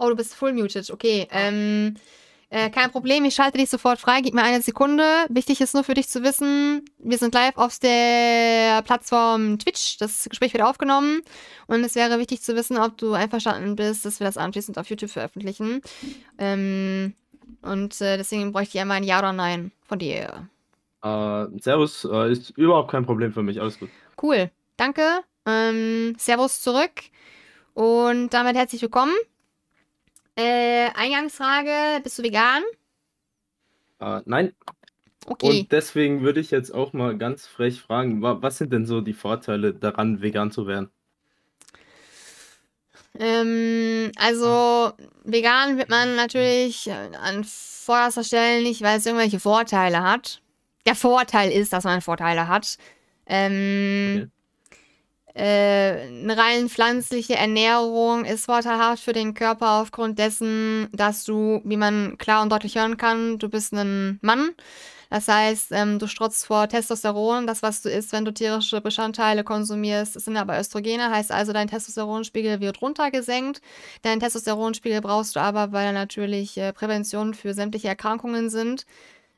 Oh, du bist full muted. Okay. Ähm, äh, kein Problem, ich schalte dich sofort frei. Gib mir eine Sekunde. Wichtig ist nur für dich zu wissen, wir sind live auf der Plattform Twitch. Das Gespräch wird aufgenommen. Und es wäre wichtig zu wissen, ob du einverstanden bist, dass wir das anschließend auf YouTube veröffentlichen. Ähm, und äh, deswegen bräuchte ich einmal ein Ja oder Nein von dir. Äh, servus, äh, ist überhaupt kein Problem für mich. Alles gut. Cool, danke. Ähm, servus zurück. Und damit herzlich willkommen äh, Eingangsfrage, bist du vegan? Äh, nein. Okay. Und deswegen würde ich jetzt auch mal ganz frech fragen, was sind denn so die Vorteile daran, vegan zu werden? Ähm, also vegan wird man natürlich äh, an vorderster Stelle nicht, weil es irgendwelche Vorteile hat. Der Vorteil ist, dass man Vorteile hat. Ähm, okay äh, eine rein pflanzliche Ernährung ist vorteilhaft für den Körper aufgrund dessen, dass du, wie man klar und deutlich hören kann, du bist ein Mann. Das heißt, ähm, du strotzt vor Testosteron. Das, was du isst, wenn du tierische Bestandteile konsumierst, sind aber Östrogene. Heißt also, dein Testosteronspiegel wird runtergesenkt. Deinen Testosteronspiegel brauchst du aber, weil er natürlich äh, Prävention für sämtliche Erkrankungen sind.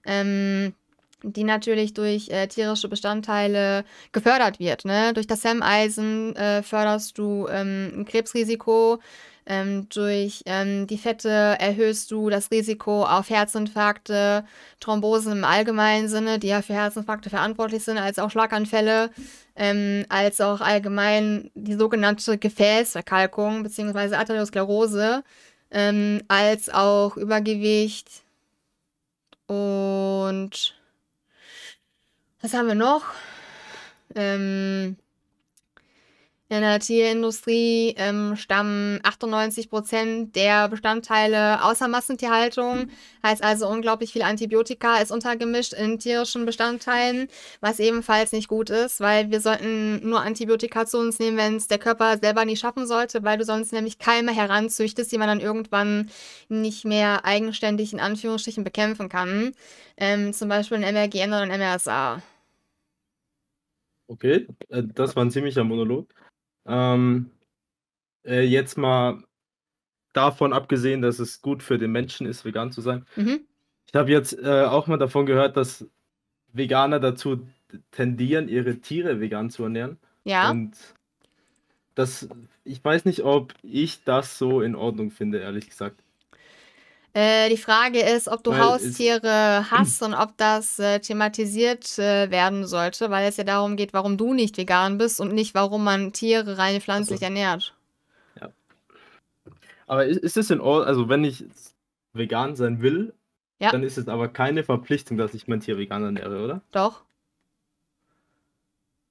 Ähm, die natürlich durch äh, tierische Bestandteile gefördert wird. Ne? Durch das Hemmeisen äh, förderst du ähm, ein Krebsrisiko, ähm, durch ähm, die Fette erhöhst du das Risiko auf Herzinfarkte, Thrombosen im allgemeinen Sinne, die ja für Herzinfarkte verantwortlich sind, als auch Schlaganfälle, ähm, als auch allgemein die sogenannte Gefäßverkalkung bzw. Arteriosklerose, ähm, als auch Übergewicht und was haben wir noch? Ähm, in der Tierindustrie ähm, stammen 98 der Bestandteile außer Massentierhaltung. Heißt also, unglaublich viel Antibiotika ist untergemischt in tierischen Bestandteilen, was ebenfalls nicht gut ist, weil wir sollten nur Antibiotika zu uns nehmen, wenn es der Körper selber nicht schaffen sollte, weil du sonst nämlich Keime heranzüchtest, die man dann irgendwann nicht mehr eigenständig in Anführungsstrichen bekämpfen kann. Ähm, zum Beispiel in MRGN oder in MRSA. Okay, äh, das war ein ziemlicher Monolog. Ähm, äh, jetzt mal davon abgesehen, dass es gut für den Menschen ist, vegan zu sein. Mhm. Ich habe jetzt äh, auch mal davon gehört, dass Veganer dazu tendieren, ihre Tiere vegan zu ernähren. Ja. Und das, ich weiß nicht, ob ich das so in Ordnung finde, ehrlich gesagt. Äh, die Frage ist, ob du weil Haustiere hast und ob das äh, thematisiert äh, werden sollte, weil es ja darum geht, warum du nicht vegan bist und nicht, warum man Tiere rein pflanzlich also, ernährt. Ja. Aber ist, ist es in Ordnung, also wenn ich vegan sein will, ja. dann ist es aber keine Verpflichtung, dass ich mein Tier vegan ernähre, oder? Doch.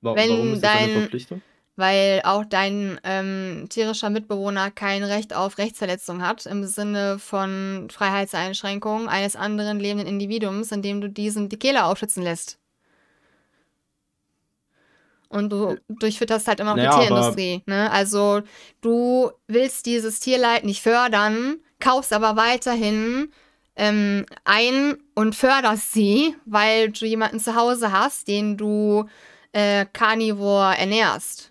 Wa wenn warum ist das dein... eine Verpflichtung? weil auch dein ähm, tierischer Mitbewohner kein Recht auf Rechtsverletzung hat im Sinne von Freiheitseinschränkung eines anderen lebenden Individuums, indem du diesen die Kehle aufschützen lässt. Und du äh. durchfütterst halt immer auch naja, die Tierindustrie. Ne? Also du willst dieses Tierleid nicht fördern, kaufst aber weiterhin ähm, ein und förderst sie, weil du jemanden zu Hause hast, den du äh, Carnivore ernährst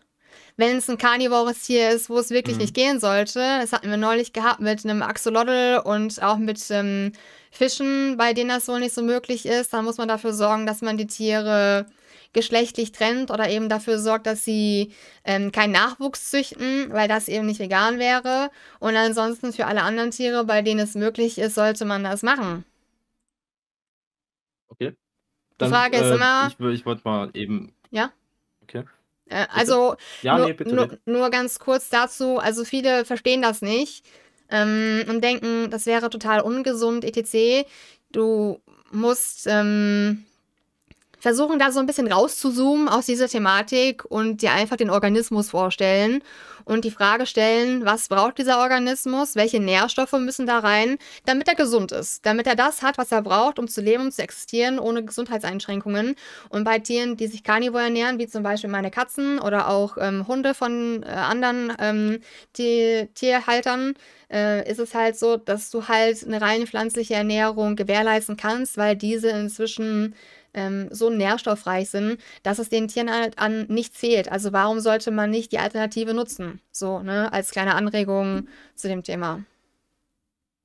wenn es ein carnivores Tier ist, wo es wirklich mhm. nicht gehen sollte. Das hatten wir neulich gehabt mit einem Axolotl und auch mit ähm, Fischen, bei denen das wohl nicht so möglich ist. Dann muss man dafür sorgen, dass man die Tiere geschlechtlich trennt oder eben dafür sorgt, dass sie ähm, keinen Nachwuchs züchten, weil das eben nicht vegan wäre. Und ansonsten für alle anderen Tiere, bei denen es möglich ist, sollte man das machen. Okay. Dann, die Frage äh, ist immer. Ich, ich wollte mal eben. Ja? Okay. Äh, also ja, nur, nee, bitte, nur, bitte. nur, ganz kurz dazu, also viele verstehen das nicht ähm, und denken, das wäre total ungesund, etc. Du musst ähm, versuchen da so ein bisschen rauszuzoomen aus dieser Thematik und dir einfach den Organismus vorstellen und die Frage stellen, was braucht dieser Organismus, welche Nährstoffe müssen da rein, damit er gesund ist, damit er das hat, was er braucht, um zu leben, und zu existieren, ohne Gesundheitseinschränkungen. Und bei Tieren, die sich carnivor ernähren, wie zum Beispiel meine Katzen oder auch ähm, Hunde von äh, anderen ähm, die, Tierhaltern, äh, ist es halt so, dass du halt eine rein pflanzliche Ernährung gewährleisten kannst, weil diese inzwischen ähm, so nährstoffreich sind, dass es den Tieren halt an nicht fehlt. Also warum sollte man nicht die Alternative nutzen? So, ne, als kleine Anregung zu dem Thema.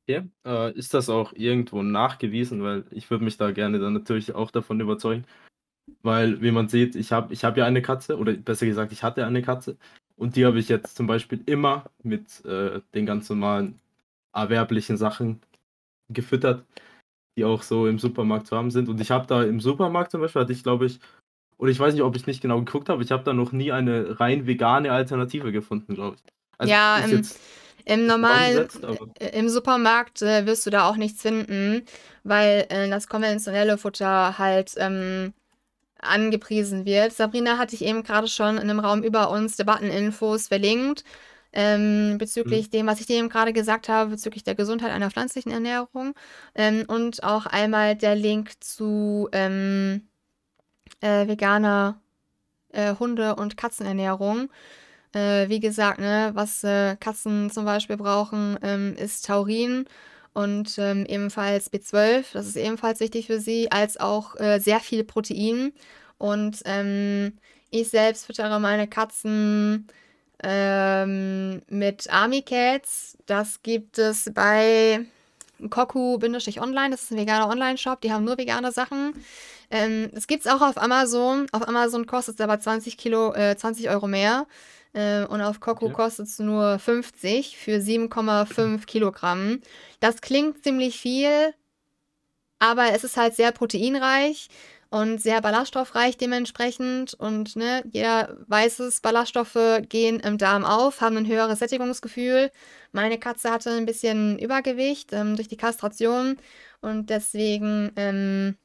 Ja, äh, ist das auch irgendwo nachgewiesen, weil ich würde mich da gerne dann natürlich auch davon überzeugen. Weil, wie man sieht, ich habe ich hab ja eine Katze, oder besser gesagt, ich hatte eine Katze. Und die habe ich jetzt zum Beispiel immer mit äh, den ganz normalen erwerblichen Sachen gefüttert die auch so im Supermarkt zu haben sind. Und ich habe da im Supermarkt zum Beispiel, hatte ich glaube ich, und ich weiß nicht, ob ich nicht genau geguckt habe, ich habe da noch nie eine rein vegane Alternative gefunden, glaube ich. Also ja, im, im normalen, äh, äh, im Supermarkt äh, wirst du da auch nichts finden, weil äh, das konventionelle Futter halt ähm, angepriesen wird. Sabrina hatte ich eben gerade schon in einem Raum über uns Debatteninfos verlinkt ähm, bezüglich mhm. dem, was ich dir eben gerade gesagt habe, bezüglich der Gesundheit einer pflanzlichen Ernährung ähm, und auch einmal der Link zu ähm, äh, veganer äh, Hunde- und Katzenernährung. Äh, wie gesagt, ne, was äh, Katzen zum Beispiel brauchen, ähm, ist Taurin und ähm, ebenfalls B12, das ist ebenfalls wichtig für sie, als auch äh, sehr viel Protein. Und ähm, ich selbst füttere meine Katzen ähm, mit Army Cats, das gibt es bei Koku-Online, das ist ein veganer Online-Shop, die haben nur vegane Sachen. Ähm, das gibt es auch auf Amazon. Auf Amazon kostet es aber 20, Kilo, äh, 20 Euro mehr. Äh, und auf Koku okay. kostet es nur 50 für 7,5 Kilogramm. Das klingt ziemlich viel, aber es ist halt sehr proteinreich und sehr ballaststoffreich dementsprechend. Und ne, jeder weiß es, Ballaststoffe gehen im Darm auf, haben ein höheres Sättigungsgefühl. Meine Katze hatte ein bisschen Übergewicht ähm, durch die Kastration und deswegen, ähm,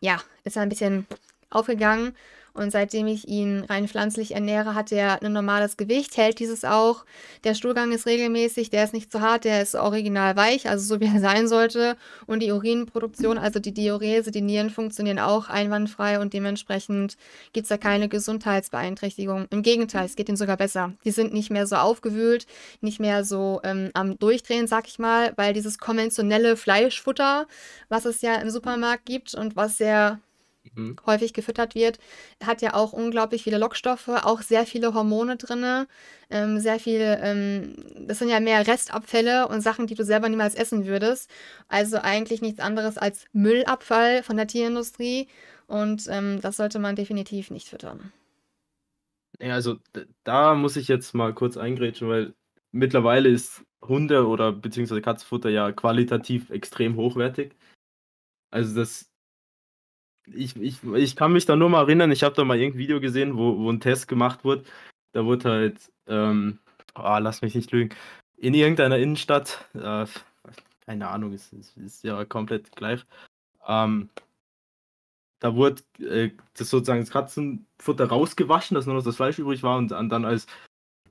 ja, ist er ein bisschen aufgegangen. Und seitdem ich ihn rein pflanzlich ernähre, hat er ein normales Gewicht, hält dieses auch. Der Stuhlgang ist regelmäßig, der ist nicht zu hart, der ist original weich, also so wie er sein sollte. Und die Urinproduktion, also die Diurese, die Nieren funktionieren auch einwandfrei und dementsprechend gibt es da keine Gesundheitsbeeinträchtigung. Im Gegenteil, es geht ihnen sogar besser. Die sind nicht mehr so aufgewühlt, nicht mehr so ähm, am Durchdrehen, sag ich mal, weil dieses konventionelle Fleischfutter, was es ja im Supermarkt gibt und was sehr Mhm. häufig gefüttert wird, hat ja auch unglaublich viele Lockstoffe, auch sehr viele Hormone drin, ähm, sehr viel, ähm, das sind ja mehr Restabfälle und Sachen, die du selber niemals essen würdest. Also eigentlich nichts anderes als Müllabfall von der Tierindustrie und ähm, das sollte man definitiv nicht füttern. Ja, also da muss ich jetzt mal kurz eingrätschen, weil mittlerweile ist Hunde- oder beziehungsweise Katzenfutter ja qualitativ extrem hochwertig. Also das ich, ich, ich kann mich da nur mal erinnern, ich habe da mal irgendein Video gesehen, wo, wo ein Test gemacht wurde. Da wurde halt, ähm, oh, lass mich nicht lügen, in irgendeiner Innenstadt, äh, keine Ahnung, ist, ist, ist ja komplett gleich. Ähm, da wurde äh, das sozusagen das Katzenfutter rausgewaschen, dass nur noch das Fleisch übrig war und dann als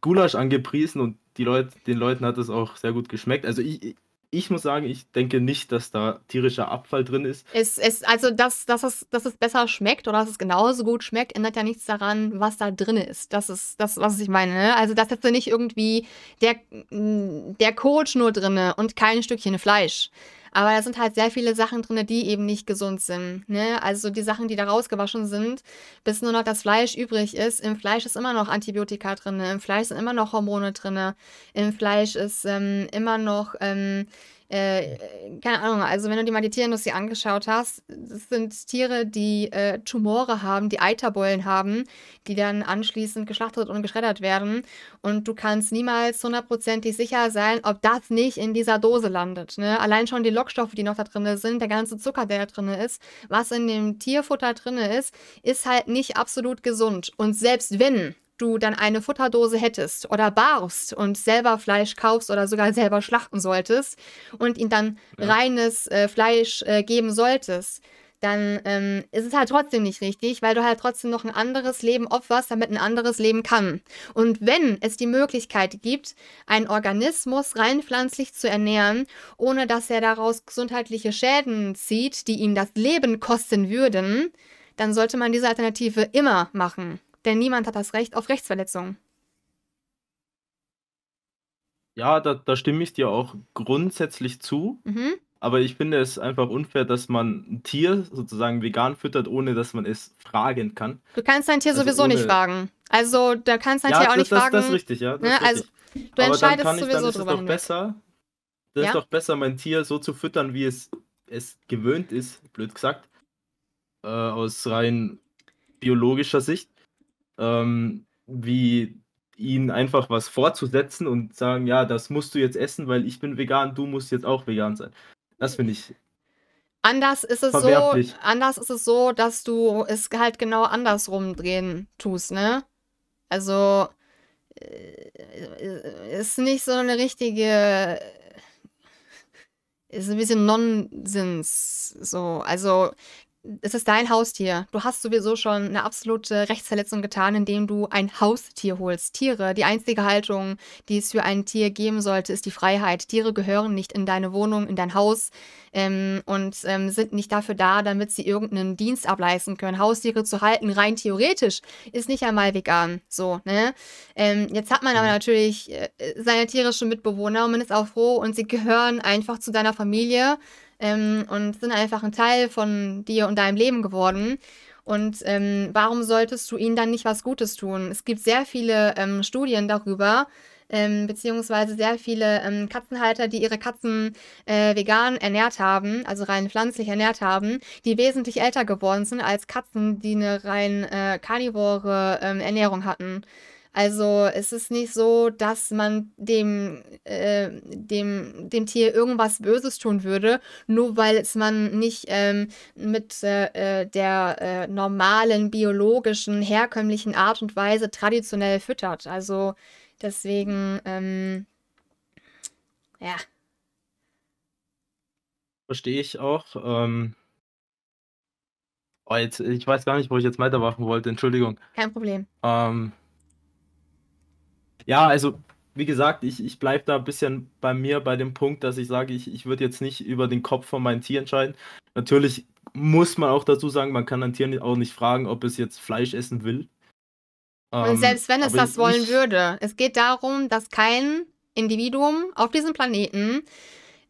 Gulasch angepriesen und die Leute, den Leuten hat es auch sehr gut geschmeckt. Also ich, ich muss sagen, ich denke nicht, dass da tierischer Abfall drin ist. Es, es, also, dass, dass, es, dass es besser schmeckt oder dass es genauso gut schmeckt, ändert ja nichts daran, was da drin ist. Das ist das, was ich meine. Ne? Also, dass jetzt nicht irgendwie der, der Coach nur drin und kein Stückchen Fleisch. Aber da sind halt sehr viele Sachen drin, die eben nicht gesund sind. Ne? Also die Sachen, die da rausgewaschen sind, bis nur noch das Fleisch übrig ist. Im Fleisch ist immer noch Antibiotika drin, im Fleisch sind immer noch Hormone drin, im Fleisch ist ähm, immer noch ähm, äh, äh, keine Ahnung, also wenn du dir mal die Tierindustrie angeschaut hast, das sind Tiere, die äh, Tumore haben, die Eiterbeulen haben, die dann anschließend geschlachtet und geschreddert werden. Und du kannst niemals hundertprozentig sicher sein, ob das nicht in dieser Dose landet. Ne? Allein schon die Lockstoffe, die noch da drin sind, der ganze Zucker, der da drin ist, was in dem Tierfutter drin ist, ist halt nicht absolut gesund. Und selbst wenn du dann eine Futterdose hättest oder barst und selber Fleisch kaufst oder sogar selber schlachten solltest und ihnen dann ja. reines äh, Fleisch äh, geben solltest, dann ähm, ist es halt trotzdem nicht richtig, weil du halt trotzdem noch ein anderes Leben opferst, damit ein anderes Leben kann. Und wenn es die Möglichkeit gibt, einen Organismus rein pflanzlich zu ernähren, ohne dass er daraus gesundheitliche Schäden zieht, die ihm das Leben kosten würden, dann sollte man diese Alternative immer machen. Denn niemand hat das Recht auf Rechtsverletzung. Ja, da, da stimme ich dir auch grundsätzlich zu. Mhm. Aber ich finde es einfach unfair, dass man ein Tier sozusagen vegan füttert, ohne dass man es fragen kann. Du kannst dein Tier also sowieso ohne... nicht fragen. Also, da kannst dein ja, Tier auch das, nicht das, fragen. Das ist richtig, ja. Ne? also, richtig. du entscheidest dann kann ich, sowieso dann ist drüber. doch besser, das ja? ist doch besser, mein Tier so zu füttern, wie es, es gewöhnt ist, blöd gesagt. Äh, aus rein biologischer Sicht ähm, wie ihnen einfach was vorzusetzen und sagen, ja, das musst du jetzt essen, weil ich bin vegan, du musst jetzt auch vegan sein. Das finde ich. Anders ist es so, anders ist es so, dass du es halt genau andersrum drehen tust, ne? Also äh, äh, ist nicht so eine richtige ist ein bisschen Nonsens. So, also es ist dein Haustier. Du hast sowieso schon eine absolute Rechtsverletzung getan, indem du ein Haustier holst. Tiere, die einzige Haltung, die es für ein Tier geben sollte, ist die Freiheit. Tiere gehören nicht in deine Wohnung, in dein Haus ähm, und ähm, sind nicht dafür da, damit sie irgendeinen Dienst ableisten können. Haustiere zu halten, rein theoretisch, ist nicht einmal vegan. So, ne? Ähm, jetzt hat man aber mhm. natürlich äh, seine tierischen Mitbewohner und man ist auch froh und sie gehören einfach zu deiner Familie ähm, und sind einfach ein Teil von dir und deinem Leben geworden. Und ähm, warum solltest du ihnen dann nicht was Gutes tun? Es gibt sehr viele ähm, Studien darüber, ähm, beziehungsweise sehr viele ähm, Katzenhalter, die ihre Katzen äh, vegan ernährt haben, also rein pflanzlich ernährt haben, die wesentlich älter geworden sind als Katzen, die eine rein äh, karnivore ähm, Ernährung hatten. Also es ist nicht so, dass man dem, äh, dem, dem Tier irgendwas Böses tun würde, nur weil es man nicht ähm, mit äh, äh, der äh, normalen, biologischen, herkömmlichen Art und Weise traditionell füttert. Also deswegen, ähm, ja. Verstehe ich auch. Ähm Oh, jetzt, ich weiß gar nicht, wo ich jetzt weitermachen wollte, Entschuldigung. Kein Problem. Ähm, ja, also wie gesagt, ich, ich bleibe da ein bisschen bei mir bei dem Punkt, dass ich sage, ich, ich würde jetzt nicht über den Kopf von meinem Tier entscheiden. Natürlich muss man auch dazu sagen, man kann ein Tier auch nicht fragen, ob es jetzt Fleisch essen will. Und ähm, selbst wenn es das ich, wollen würde, es geht darum, dass kein Individuum auf diesem Planeten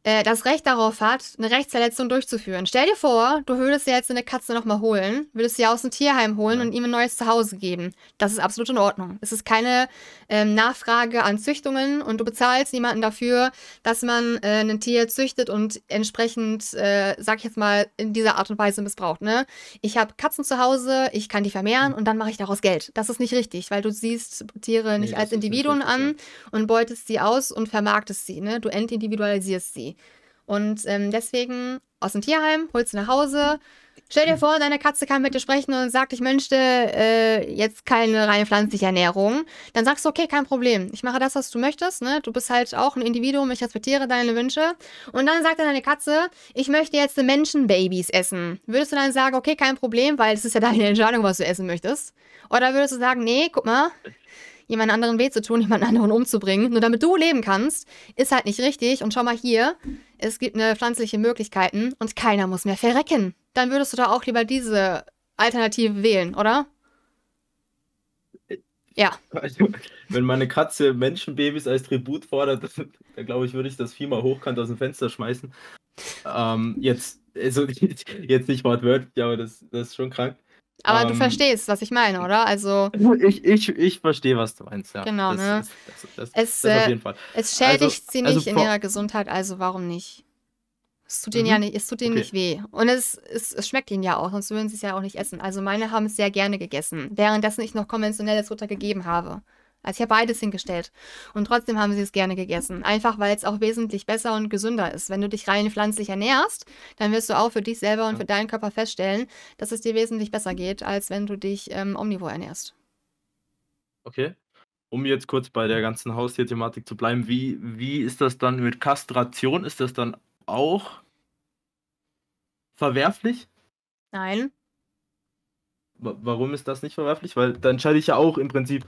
äh, das Recht darauf hat, eine Rechtsverletzung durchzuführen. Stell dir vor, du würdest dir jetzt eine Katze nochmal holen, würdest sie aus dem Tierheim holen ja. und ihm ein neues Zuhause geben. Das ist absolut in Ordnung. Es ist keine ähm, Nachfrage an Züchtungen und du bezahlst niemanden dafür, dass man äh, ein Tier züchtet und entsprechend, äh, sag ich jetzt mal, in dieser Art und Weise missbraucht. Ne? Ich habe Katzen zu Hause, ich kann die vermehren mhm. und dann mache ich daraus Geld. Das ist nicht richtig, weil du siehst Tiere nicht nee, als Individuen nicht richtig, an ja. und beutest sie aus und vermarktest sie. Ne? Du entindividualisierst sie. Und ähm, deswegen aus dem Tierheim, holst du nach Hause, Stell dir vor, deine Katze kann mit dir sprechen und sagt, ich möchte äh, jetzt keine reine pflanzliche Ernährung. Dann sagst du, okay, kein Problem. Ich mache das, was du möchtest. Ne? Du bist halt auch ein Individuum, ich respektiere deine Wünsche. Und dann sagt deine Katze, ich möchte jetzt Menschenbabys essen. Würdest du dann sagen, okay, kein Problem, weil es ist ja deine Entscheidung, was du essen möchtest? Oder würdest du sagen, nee, guck mal, jemand anderen weh zu tun, jemand anderen umzubringen, nur damit du leben kannst, ist halt nicht richtig. Und schau mal hier, es gibt eine pflanzliche Möglichkeiten und keiner muss mehr verrecken dann würdest du da auch lieber diese Alternative wählen, oder? Äh, ja. Also, wenn meine Katze Menschenbabys als Tribut fordert, dann glaube ich, würde ich das Vieh mal hochkant aus dem Fenster schmeißen. Ähm, jetzt, also, jetzt nicht wortwörtlich, aber das, das ist schon krank. Aber ähm, du verstehst, was ich meine, oder? Also. Ich, ich, ich verstehe, was du meinst, ja. Genau, das, ne? Das, das, es, auf äh, jeden Fall. Es also, schädigt also, sie nicht also, in ihrer Gesundheit, also warum nicht? Es tut ihnen mhm. ja nicht, es tut ihnen okay. nicht weh. Und es, es, es, schmeckt ihnen ja auch, sonst würden sie es ja auch nicht essen. Also meine haben es sehr gerne gegessen, währenddessen ich noch konventionelles Futter gegeben habe. Also ich habe beides hingestellt. Und trotzdem haben sie es gerne gegessen. Einfach weil es auch wesentlich besser und gesünder ist. Wenn du dich rein pflanzlich ernährst, dann wirst du auch für dich selber und ja. für deinen Körper feststellen, dass es dir wesentlich besser geht, als wenn du dich ähm, omnivor ernährst. Okay. Um jetzt kurz bei der ganzen Haustierthematik zu bleiben, wie, wie ist das dann mit Kastration? Ist das dann auch verwerflich? Nein. Warum ist das nicht verwerflich? Weil da entscheide ich ja auch im Prinzip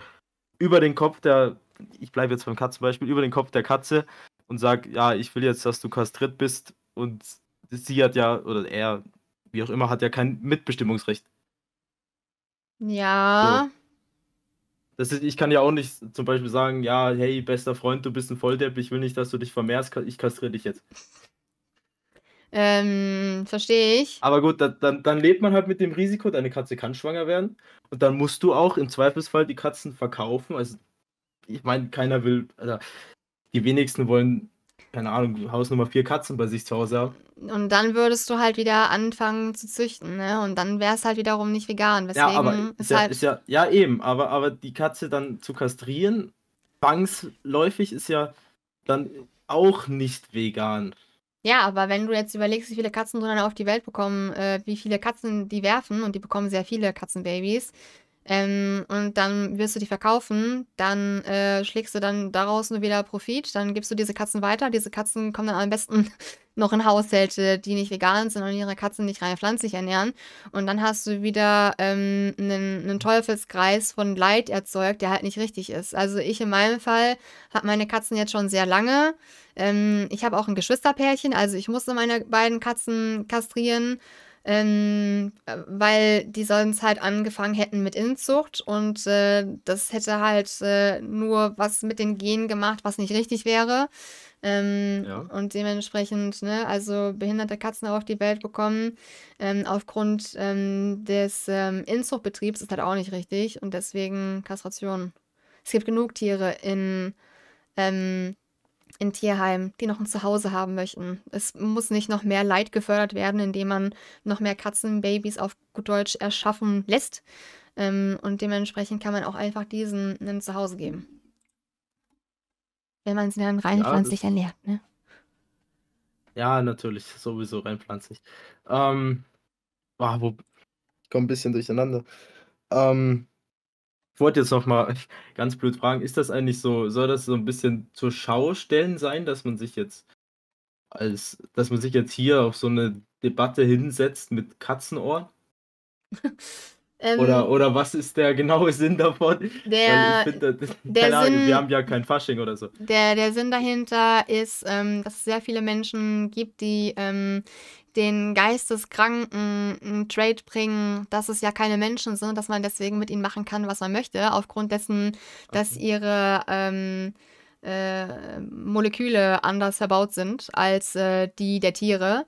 über den Kopf der, ich bleibe jetzt beim Katzenbeispiel, über den Kopf der Katze und sage, ja, ich will jetzt, dass du kastriert bist und sie hat ja, oder er, wie auch immer, hat ja kein Mitbestimmungsrecht. Ja. So. Das ist, ich kann ja auch nicht zum Beispiel sagen, ja, hey, bester Freund, du bist ein Volldepp, ich will nicht, dass du dich vermehrst, ich kastriere dich jetzt. Ähm, verstehe ich. Aber gut, dann, dann, dann lebt man halt mit dem Risiko, deine Katze kann schwanger werden. Und dann musst du auch im Zweifelsfall die Katzen verkaufen. Also, ich meine, keiner will, also, die wenigsten wollen, keine Ahnung, Hausnummer 4 Katzen bei sich zu Hause haben. Und dann würdest du halt wieder anfangen zu züchten, ne? Und dann wäre es halt wiederum nicht vegan. ja, aber ist ja, halt... ist ja, ja, eben, aber, aber die Katze dann zu kastrieren, zwangsläufig ist ja dann auch nicht vegan. Ja, aber wenn du jetzt überlegst, wie viele Katzen du dann auf die Welt bekommen, äh, wie viele Katzen die werfen und die bekommen sehr viele Katzenbabys ähm, und dann wirst du die verkaufen, dann äh, schlägst du dann daraus nur wieder Profit, dann gibst du diese Katzen weiter, diese Katzen kommen dann am besten noch in Haushalte, die nicht vegan sind und ihre Katzen nicht rein pflanzlich ernähren. Und dann hast du wieder ähm, einen, einen Teufelskreis von Leid erzeugt, der halt nicht richtig ist. Also ich in meinem Fall habe meine Katzen jetzt schon sehr lange. Ähm, ich habe auch ein Geschwisterpärchen, also ich musste meine beiden Katzen kastrieren. Ähm, weil die sonst halt angefangen hätten mit Inzucht und äh, das hätte halt äh, nur was mit den Genen gemacht, was nicht richtig wäre. Ähm, ja. Und dementsprechend, ne, also behinderte Katzen auf die Welt bekommen, ähm, aufgrund ähm, des ähm, Inzuchtbetriebs ist halt auch nicht richtig und deswegen Kastration. Es gibt genug Tiere in, ähm, in Tierheimen, die noch ein Zuhause haben möchten. Es muss nicht noch mehr Leid gefördert werden, indem man noch mehr Katzenbabys auf gut Deutsch erschaffen lässt. Ähm, und dementsprechend kann man auch einfach diesen ein Zuhause geben wenn man es dann rein ja, pflanzlich ernährt, ne? Ja, natürlich, sowieso rein pflanzlich. Ähm, oh, wo, ich komme ein bisschen durcheinander. Ähm, ich wollte jetzt nochmal ganz blöd fragen, ist das eigentlich so, soll das so ein bisschen zur Schau stellen sein, dass man sich jetzt als, dass man sich jetzt hier auf so eine Debatte hinsetzt mit Katzenohren? Ähm, oder, oder was ist der genaue Sinn davon? Der, find, das, das, der Sinn, Ahnung, wir haben ja kein Fasching oder so. Der, der Sinn dahinter ist, ähm, dass es sehr viele Menschen gibt, die ähm, den Geisteskranken einen Trade bringen, dass es ja keine Menschen sind, dass man deswegen mit ihnen machen kann, was man möchte, aufgrund dessen, dass okay. ihre ähm, äh, Moleküle anders verbaut sind als äh, die der Tiere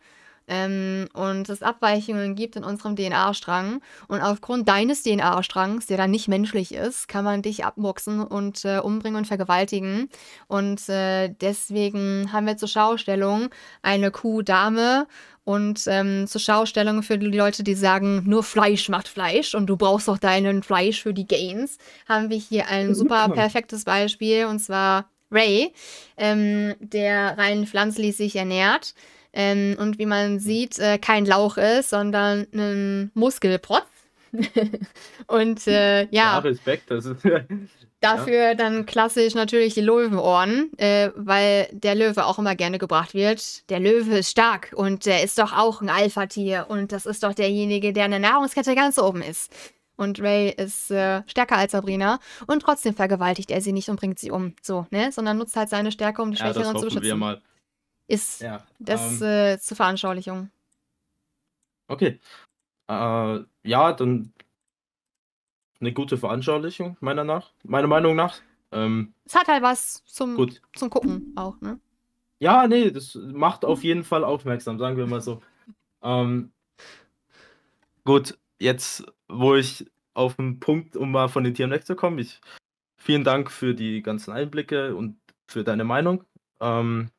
ähm, und es Abweichungen gibt in unserem DNA-Strang. Und aufgrund deines DNA-Strangs, der dann nicht menschlich ist, kann man dich abmuchsen und äh, umbringen und vergewaltigen. Und äh, deswegen haben wir zur Schaustellung eine Kuh-Dame und ähm, zur Schaustellung für die Leute, die sagen, nur Fleisch macht Fleisch und du brauchst auch deinen Fleisch für die Gains, haben wir hier ein super perfektes Beispiel und zwar Ray, ähm, der rein pflanzlich sich ernährt. Ähm, und wie man mhm. sieht, äh, kein Lauch ist, sondern ein Muskelprotz. und äh, ja. ja. Respekt. Das ist, dafür ja. dann klassisch natürlich die Löwenohren, äh, weil der Löwe auch immer gerne gebracht wird. Der Löwe ist stark und der ist doch auch ein Alpha-Tier und das ist doch derjenige, der in der Nahrungskette ganz oben ist. Und Ray ist äh, stärker als Sabrina und trotzdem vergewaltigt er sie nicht und bringt sie um. So, ne? Sondern nutzt halt seine Stärke, um die Schwächeren ja, das hoffen zu beschützen. Wir mal ist ja, das ähm, äh, zur Veranschaulichung. Okay. Äh, ja, dann eine gute Veranschaulichung, meiner, nach, meiner Meinung nach. Ähm, es hat halt was zum, gut. zum Gucken auch, ne? Ja, nee, das macht auf jeden Fall aufmerksam, sagen wir mal so. ähm, gut, jetzt, wo ich auf den Punkt, um mal von den Tieren wegzukommen, ich, vielen Dank für die ganzen Einblicke und für deine Meinung. Ähm,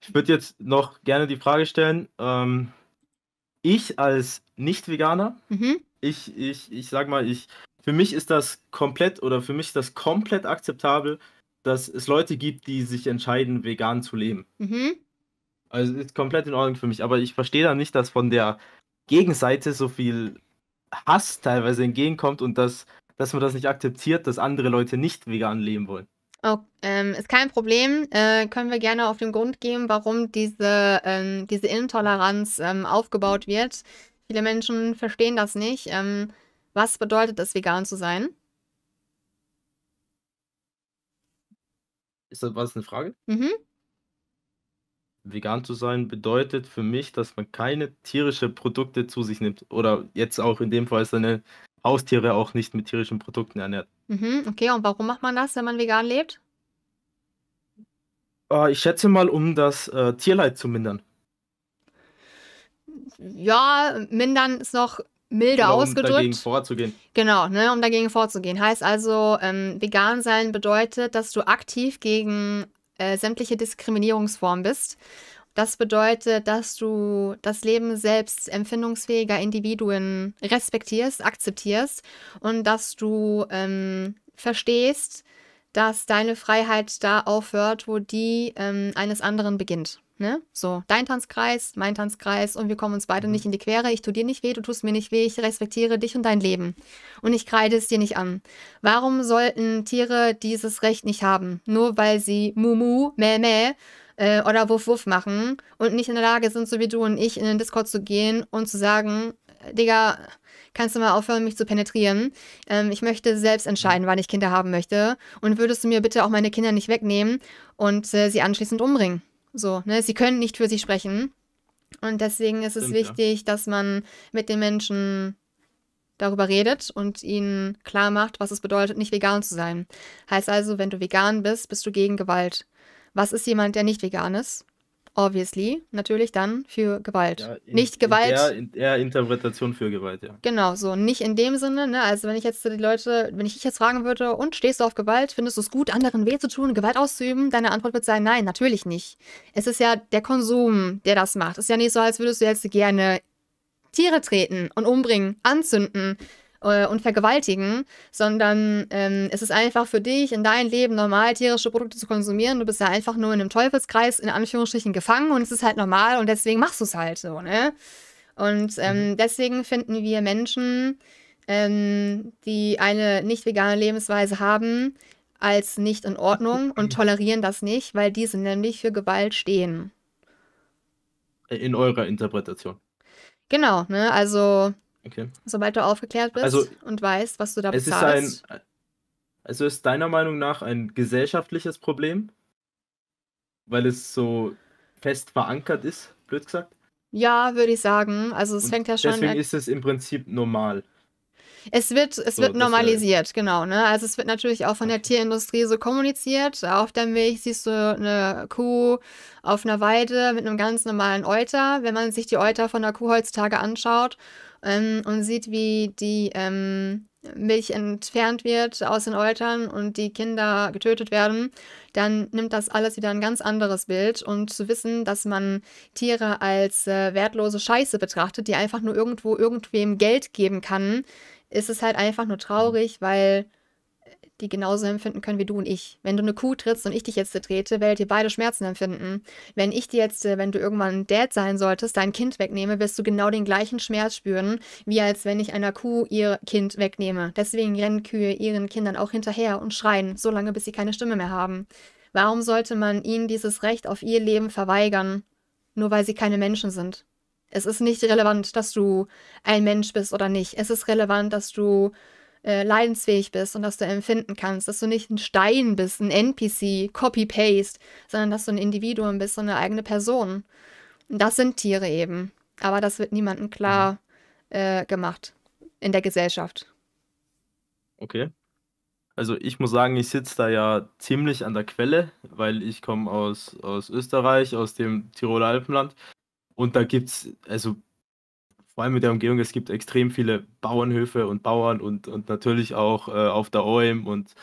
ich würde jetzt noch gerne die Frage stellen. Ähm, ich als Nicht-Veganer, mhm. ich, ich, ich sag mal, ich, für mich ist das komplett oder für mich ist das komplett akzeptabel, dass es Leute gibt, die sich entscheiden, vegan zu leben. Mhm. Also ist komplett in Ordnung für mich. Aber ich verstehe da nicht, dass von der Gegenseite so viel Hass teilweise entgegenkommt und dass, dass man das nicht akzeptiert, dass andere Leute nicht vegan leben wollen. Oh, ähm, ist kein Problem. Äh, können wir gerne auf den Grund gehen, warum diese, ähm, diese Intoleranz ähm, aufgebaut wird. Viele Menschen verstehen das nicht. Ähm, was bedeutet es, vegan zu sein? Ist das, war das eine Frage? Mhm. Vegan zu sein bedeutet für mich, dass man keine tierischen Produkte zu sich nimmt. Oder jetzt auch in dem Fall ist eine Haustiere auch nicht mit tierischen Produkten ernährt. Mhm, okay, und warum macht man das, wenn man vegan lebt? Äh, ich schätze mal, um das äh, Tierleid zu mindern. Ja, mindern ist noch milder Oder um ausgedrückt. Um dagegen vorzugehen. Genau, ne, um dagegen vorzugehen. Heißt also, ähm, vegan sein bedeutet, dass du aktiv gegen äh, sämtliche Diskriminierungsformen bist das bedeutet, dass du das Leben selbst empfindungsfähiger Individuen respektierst, akzeptierst und dass du ähm, verstehst, dass deine Freiheit da aufhört, wo die ähm, eines anderen beginnt. Ne? So, dein Tanzkreis, mein Tanzkreis und wir kommen uns beide mhm. nicht in die Quere. Ich tue dir nicht weh, du tust mir nicht weh, ich respektiere dich und dein Leben. Und ich kreide es dir nicht an. Warum sollten Tiere dieses Recht nicht haben? Nur weil sie Mumu, Mäh, Mäh äh, oder Wuff Wuff machen und nicht in der Lage sind, so wie du und ich, in den Discord zu gehen und zu sagen, äh, Digga, kannst du mal aufhören, mich zu penetrieren? Ähm, ich möchte selbst entscheiden, wann ich Kinder haben möchte. Und würdest du mir bitte auch meine Kinder nicht wegnehmen und äh, sie anschließend umbringen? So, ne? Sie können nicht für sich sprechen. Und deswegen ist es wichtig, ja. dass man mit den Menschen darüber redet und ihnen klar macht, was es bedeutet, nicht vegan zu sein. Heißt also, wenn du vegan bist, bist du gegen Gewalt. Was ist jemand, der nicht vegan ist? Obviously, natürlich dann für Gewalt. Ja, in, nicht Gewalt. Ja, in eher Interpretation für Gewalt, ja. Genau, so. Nicht in dem Sinne, ne? Also, wenn ich jetzt die Leute, wenn ich dich jetzt fragen würde, und stehst du auf Gewalt, findest du es gut, anderen weh zu tun, Gewalt auszuüben? Deine Antwort wird sein, nein, natürlich nicht. Es ist ja der Konsum, der das macht. Es ist ja nicht so, als würdest du jetzt gerne Tiere treten und umbringen, anzünden. Äh, und vergewaltigen, sondern ähm, es ist einfach für dich in deinem Leben normal, tierische Produkte zu konsumieren. Du bist ja einfach nur in einem Teufelskreis, in Anführungsstrichen, gefangen und es ist halt normal und deswegen machst du es halt so, ne? Und ähm, mhm. deswegen finden wir Menschen, ähm, die eine nicht vegane Lebensweise haben, als nicht in Ordnung und tolerieren das nicht, weil diese nämlich für Gewalt stehen. Äh, in eurer Interpretation. Genau, ne? Also Okay. Sobald du aufgeklärt bist also, und weißt, was du da bezahlst. Ist ein, also ist deiner Meinung nach ein gesellschaftliches Problem? Weil es so fest verankert ist, blöd gesagt? Ja, würde ich sagen. Also es und fängt ja schon. Deswegen äh, ist es im Prinzip normal. Es wird, es so, wird äh, normalisiert, genau. Ne? Also es wird natürlich auch von der Tierindustrie so kommuniziert. Auf der Milch siehst du eine Kuh auf einer Weide mit einem ganz normalen Euter. Wenn man sich die Euter von der Kuh heutzutage anschaut ähm, und sieht, wie die ähm, Milch entfernt wird aus den Eutern und die Kinder getötet werden, dann nimmt das alles wieder ein ganz anderes Bild. Und zu wissen, dass man Tiere als äh, wertlose Scheiße betrachtet, die einfach nur irgendwo irgendwem Geld geben kann, ist es halt einfach nur mhm. traurig, weil die genauso empfinden können wie du und ich. Wenn du eine Kuh trittst und ich dich jetzt trete, werdet ihr beide Schmerzen empfinden. Wenn ich dir jetzt, äh, wenn du irgendwann Dad sein solltest, dein Kind wegnehme, wirst du genau den gleichen Schmerz spüren, wie als wenn ich einer Kuh ihr Kind wegnehme. Deswegen rennen Kühe ihren Kindern auch hinterher und schreien, solange bis sie keine Stimme mehr haben. Warum sollte man ihnen dieses Recht auf ihr Leben verweigern, nur weil sie keine Menschen sind? Es ist nicht relevant, dass du ein Mensch bist oder nicht. Es ist relevant, dass du äh, leidensfähig bist und dass du empfinden kannst, dass du nicht ein Stein bist, ein NPC, Copy-Paste, sondern dass du ein Individuum bist so eine eigene Person. Und das sind Tiere eben. Aber das wird niemandem klar mhm. äh, gemacht in der Gesellschaft. Okay. Also ich muss sagen, ich sitze da ja ziemlich an der Quelle, weil ich komme aus, aus Österreich, aus dem Tiroler Alpenland. Und da gibt's, also vor allem mit der Umgebung, es gibt extrem viele Bauernhöfe und Bauern und, und natürlich auch äh, auf der OM und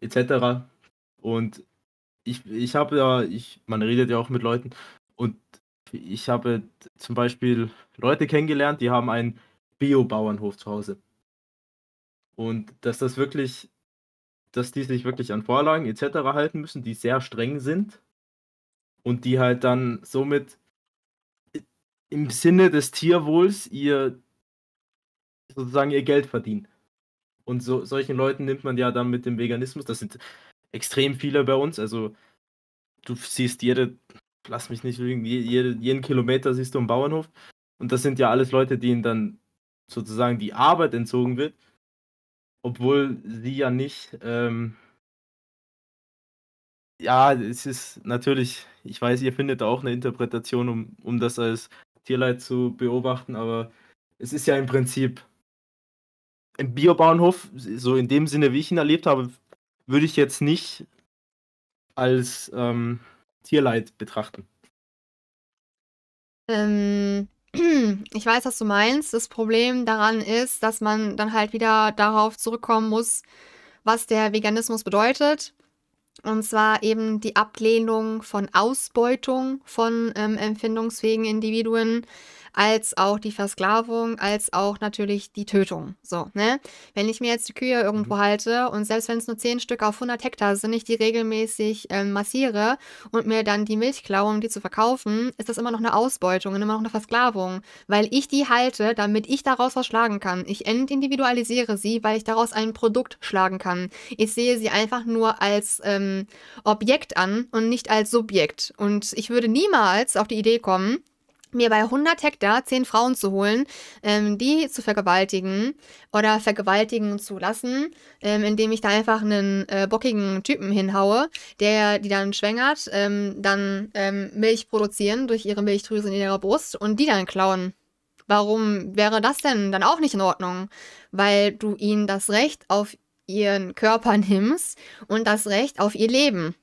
etc. Und ich, ich habe ja, ich, man redet ja auch mit Leuten und ich habe zum Beispiel Leute kennengelernt, die haben einen Bio-Bauernhof zu Hause. Und dass das wirklich, dass die sich wirklich an Vorlagen etc. halten müssen, die sehr streng sind und die halt dann somit im Sinne des Tierwohls ihr sozusagen ihr Geld verdienen. Und so, solchen Leuten nimmt man ja dann mit dem Veganismus, das sind extrem viele bei uns, also du siehst jede, lass mich nicht lügen, jede, jeden Kilometer siehst du einen Bauernhof und das sind ja alles Leute, denen dann sozusagen die Arbeit entzogen wird, obwohl sie ja nicht, ähm, ja, es ist natürlich, ich weiß, ihr findet da auch eine Interpretation, um, um das als Tierleid zu beobachten, aber es ist ja im Prinzip ein Biobauernhof, so in dem Sinne, wie ich ihn erlebt habe, würde ich jetzt nicht als ähm, Tierleid betrachten. Ähm, ich weiß, was du meinst. Das Problem daran ist, dass man dann halt wieder darauf zurückkommen muss, was der Veganismus bedeutet. Und zwar eben die Ablehnung von Ausbeutung von ähm, empfindungsfähigen Individuen, als auch die Versklavung, als auch natürlich die Tötung. So, ne? Wenn ich mir jetzt die Kühe irgendwo mhm. halte und selbst wenn es nur 10 Stück auf 100 Hektar sind, ich die regelmäßig ähm, massiere und mir dann die Milch klaue, um die zu verkaufen, ist das immer noch eine Ausbeutung und immer noch eine Versklavung, weil ich die halte, damit ich daraus was schlagen kann. Ich entindividualisiere sie, weil ich daraus ein Produkt schlagen kann. Ich sehe sie einfach nur als ähm, Objekt an und nicht als Subjekt. Und ich würde niemals auf die Idee kommen, mir bei 100 Hektar 10 Frauen zu holen, ähm, die zu vergewaltigen oder vergewaltigen zu lassen, ähm, indem ich da einfach einen äh, bockigen Typen hinhaue, der die dann schwängert, ähm, dann ähm, Milch produzieren durch ihre Milchdrüsen in ihrer Brust und die dann klauen. Warum wäre das denn dann auch nicht in Ordnung? Weil du ihnen das Recht auf ihren Körper nimmst und das Recht auf ihr Leben.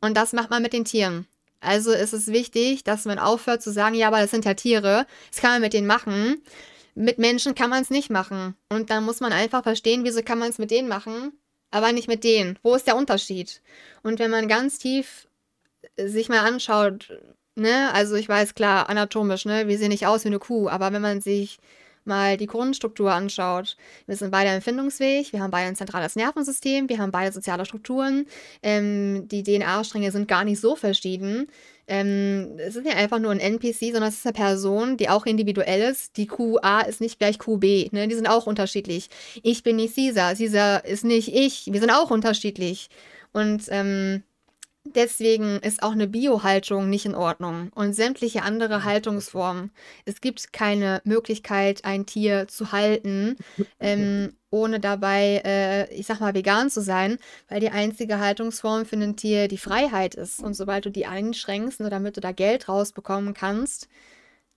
Und das macht man mit den Tieren. Also ist es wichtig, dass man aufhört zu sagen, ja, aber das sind ja Tiere, das kann man mit denen machen. Mit Menschen kann man es nicht machen. Und dann muss man einfach verstehen, wieso kann man es mit denen machen, aber nicht mit denen. Wo ist der Unterschied? Und wenn man ganz tief äh, sich mal anschaut, ne, also ich weiß klar, anatomisch, ne, wir sehen nicht aus wie eine Kuh, aber wenn man sich mal die Grundstruktur anschaut. Wir sind beide empfindungsfähig, wir haben beide ein zentrales Nervensystem, wir haben beide soziale Strukturen. Ähm, die DNA-Stränge sind gar nicht so verschieden. Ähm, es ist ja einfach nur ein NPC, sondern es ist eine Person, die auch individuell ist. Die QA ist nicht gleich QB. Ne? Die sind auch unterschiedlich. Ich bin nicht Caesar, Caesar ist nicht ich. Wir sind auch unterschiedlich. Und ähm, Deswegen ist auch eine Biohaltung nicht in Ordnung und sämtliche andere mhm. Haltungsformen. Es gibt keine Möglichkeit, ein Tier zu halten, ähm, ohne dabei, äh, ich sag mal, vegan zu sein, weil die einzige Haltungsform für ein Tier die Freiheit ist. Und sobald du die einschränkst, nur damit du da Geld rausbekommen kannst,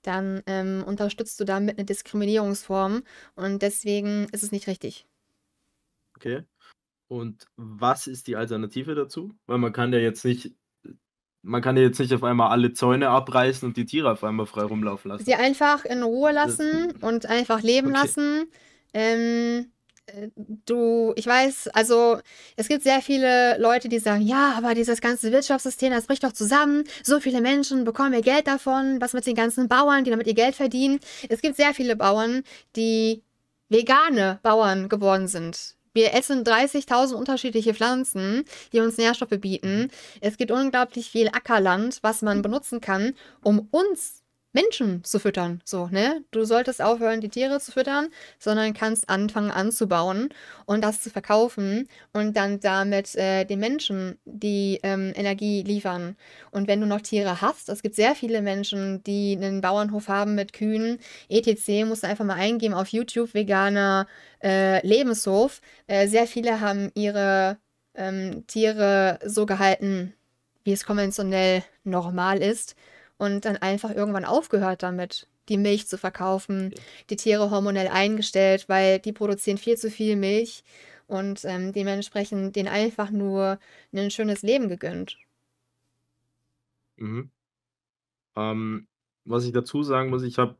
dann ähm, unterstützt du damit eine Diskriminierungsform und deswegen ist es nicht richtig. Okay. Und was ist die Alternative dazu? Weil man kann ja jetzt nicht, man kann ja jetzt nicht auf einmal alle Zäune abreißen und die Tiere auf einmal frei rumlaufen lassen. Sie einfach in Ruhe lassen das, und einfach leben okay. lassen. Ähm, äh, du, ich weiß, also es gibt sehr viele Leute, die sagen, ja, aber dieses ganze Wirtschaftssystem, das bricht doch zusammen. So viele Menschen bekommen ihr Geld davon. Was mit den ganzen Bauern, die damit ihr Geld verdienen? Es gibt sehr viele Bauern, die vegane Bauern geworden sind. Wir essen 30.000 unterschiedliche Pflanzen, die uns Nährstoffe bieten. Mhm. Es gibt unglaublich viel Ackerland, was man mhm. benutzen kann, um uns Menschen zu füttern. So, ne? Du solltest aufhören, die Tiere zu füttern, sondern kannst anfangen anzubauen und das zu verkaufen und dann damit äh, den Menschen die ähm, Energie liefern. Und wenn du noch Tiere hast, es gibt sehr viele Menschen, die einen Bauernhof haben mit Kühen, etc., musst du einfach mal eingeben auf YouTube, veganer äh, Lebenshof. Äh, sehr viele haben ihre ähm, Tiere so gehalten, wie es konventionell normal ist und dann einfach irgendwann aufgehört damit, die Milch zu verkaufen, die Tiere hormonell eingestellt, weil die produzieren viel zu viel Milch und ähm, dementsprechend denen einfach nur ein schönes Leben gegönnt. Mhm. Ähm, was ich dazu sagen muss, ich habe,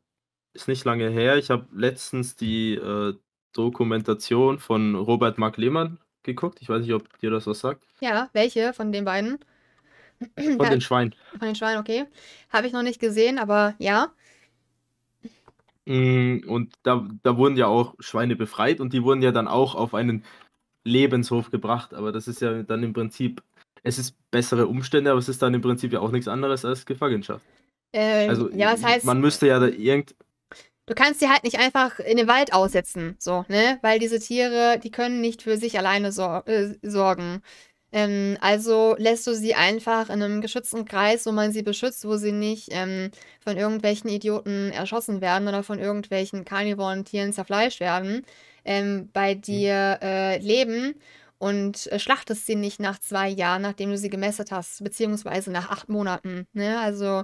ist nicht lange her, ich habe letztens die äh, Dokumentation von Robert Mark Lehmann geguckt. Ich weiß nicht, ob dir das was sagt. Ja, welche von den beiden? Von den Schweinen. Von den Schweinen, okay. Habe ich noch nicht gesehen, aber ja. Mm, und da, da wurden ja auch Schweine befreit und die wurden ja dann auch auf einen Lebenshof gebracht. Aber das ist ja dann im Prinzip, es ist bessere Umstände, aber es ist dann im Prinzip ja auch nichts anderes als Gefangenschaft. Ähm, also ja, das heißt, man müsste ja da irgend. Du kannst sie halt nicht einfach in den Wald aussetzen, so, ne? Weil diese Tiere, die können nicht für sich alleine sor äh, sorgen. Ähm, also lässt du sie einfach in einem geschützten Kreis, wo man sie beschützt, wo sie nicht ähm, von irgendwelchen Idioten erschossen werden oder von irgendwelchen karnivoren Tieren zerfleischt werden, ähm, bei mhm. dir äh, leben und äh, schlachtest sie nicht nach zwei Jahren, nachdem du sie gemessert hast, beziehungsweise nach acht Monaten. Ne? Also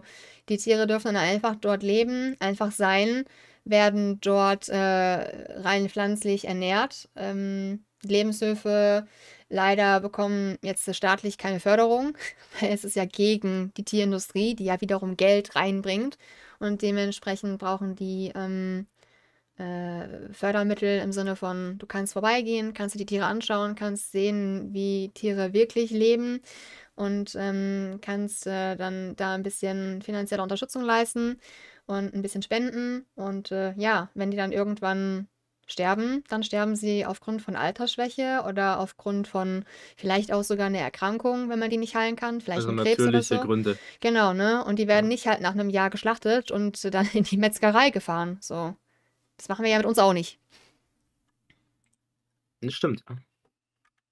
die Tiere dürfen dann einfach dort leben, einfach sein, werden dort äh, rein pflanzlich ernährt. Ähm, Lebenshöfe Leider bekommen jetzt staatlich keine Förderung, weil es ist ja gegen die Tierindustrie, die ja wiederum Geld reinbringt. Und dementsprechend brauchen die ähm, äh, Fördermittel im Sinne von, du kannst vorbeigehen, kannst dir die Tiere anschauen, kannst sehen, wie Tiere wirklich leben und ähm, kannst äh, dann da ein bisschen finanzielle Unterstützung leisten und ein bisschen spenden. Und äh, ja, wenn die dann irgendwann sterben, dann sterben sie aufgrund von Altersschwäche oder aufgrund von vielleicht auch sogar einer Erkrankung, wenn man die nicht heilen kann, vielleicht also ein Krebs oder so. Gründe. Genau, ne? Und die werden ja. nicht halt nach einem Jahr geschlachtet und dann in die Metzgerei gefahren. So. Das machen wir ja mit uns auch nicht. Das stimmt.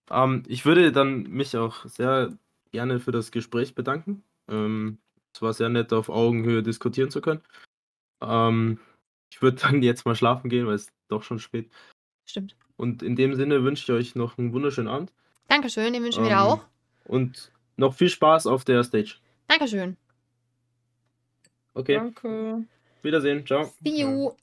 Ähm, ich würde dann mich auch sehr gerne für das Gespräch bedanken. Ähm, es war sehr nett, auf Augenhöhe diskutieren zu können. Ähm, ich würde dann jetzt mal schlafen gehen, weil es doch schon spät. Stimmt. Und in dem Sinne wünsche ich euch noch einen wunderschönen Abend. Dankeschön, den wünschen ähm, wir auch. Und noch viel Spaß auf der Stage. Dankeschön. Okay. Danke. Wiedersehen. Ciao. See you.